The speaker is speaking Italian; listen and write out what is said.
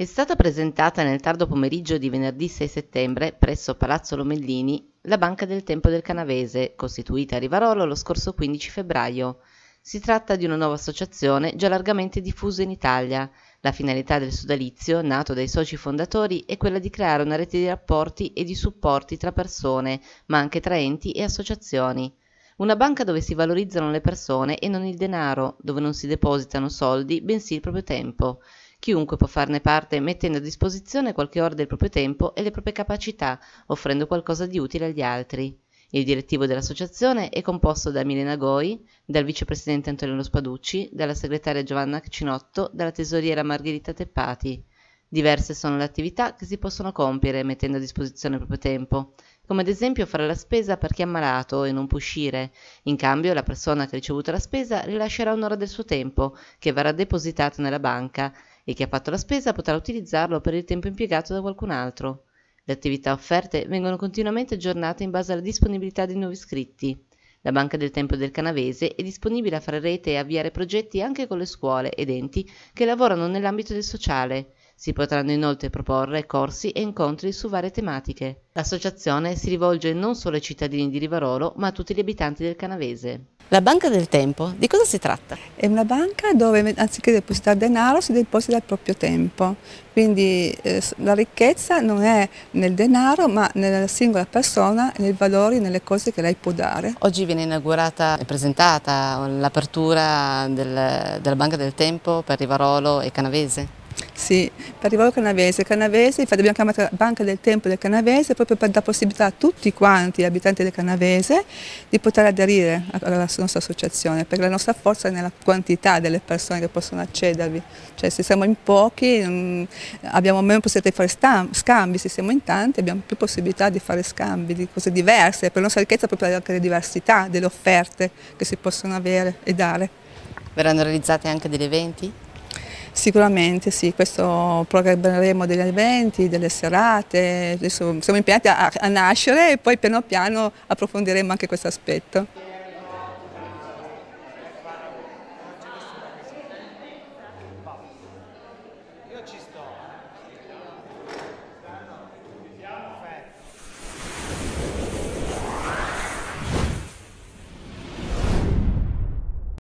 è stata presentata nel tardo pomeriggio di venerdì 6 settembre presso Palazzo Lomellini la Banca del Tempo del Canavese, costituita a Rivarolo lo scorso 15 febbraio. Si tratta di una nuova associazione già largamente diffusa in Italia. La finalità del sodalizio, nato dai soci fondatori, è quella di creare una rete di rapporti e di supporti tra persone, ma anche tra enti e associazioni. Una banca dove si valorizzano le persone e non il denaro, dove non si depositano soldi, bensì il proprio tempo, Chiunque può farne parte mettendo a disposizione qualche ora del proprio tempo e le proprie capacità, offrendo qualcosa di utile agli altri. Il direttivo dell'associazione è composto da Milena Goi, dal vicepresidente Antonello Spaducci, dalla segretaria Giovanna Cinotto, dalla tesoriera Margherita Teppati. Diverse sono le attività che si possono compiere mettendo a disposizione il proprio tempo, come ad esempio fare la spesa per chi è ammalato e non può uscire. In cambio, la persona che ha ricevuto la spesa rilascerà un'ora del suo tempo, che verrà depositata nella banca e chi ha fatto la spesa potrà utilizzarlo per il tempo impiegato da qualcun altro. Le attività offerte vengono continuamente aggiornate in base alla disponibilità dei nuovi iscritti. La Banca del Tempo del Canavese è disponibile a fare rete e avviare progetti anche con le scuole ed enti che lavorano nell'ambito del sociale. Si potranno inoltre proporre corsi e incontri su varie tematiche. L'associazione si rivolge non solo ai cittadini di Rivarolo, ma a tutti gli abitanti del Canavese. La banca del tempo, di cosa si tratta? È una banca dove anziché depositare denaro si deposita il proprio tempo, quindi eh, la ricchezza non è nel denaro ma nella singola persona, nei valori, nelle cose che lei può dare. Oggi viene inaugurata e presentata l'apertura del, della banca del tempo per Rivarolo e Canavese. Sì, per il al Canavese. Canavese, infatti abbiamo chiamato Banca del Tempo del Canavese proprio per dare possibilità a tutti quanti gli abitanti del Canavese di poter aderire alla nostra associazione, perché la nostra forza è nella quantità delle persone che possono accedervi. Cioè se siamo in pochi abbiamo meno possibilità di fare scambi, se siamo in tanti abbiamo più possibilità di fare scambi, di cose diverse, per la nostra ricchezza è proprio anche la diversità delle offerte che si possono avere e dare. Verranno realizzati anche degli eventi? Sicuramente sì, questo programmeremo degli eventi, delle serate, siamo impegnati a, a nascere e poi piano piano approfondiremo anche questo aspetto.